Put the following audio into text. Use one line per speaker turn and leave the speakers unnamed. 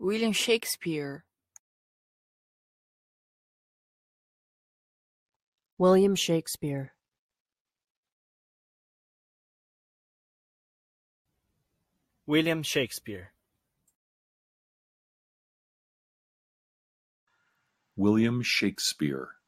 William Shakespeare William Shakespeare William Shakespeare William Shakespeare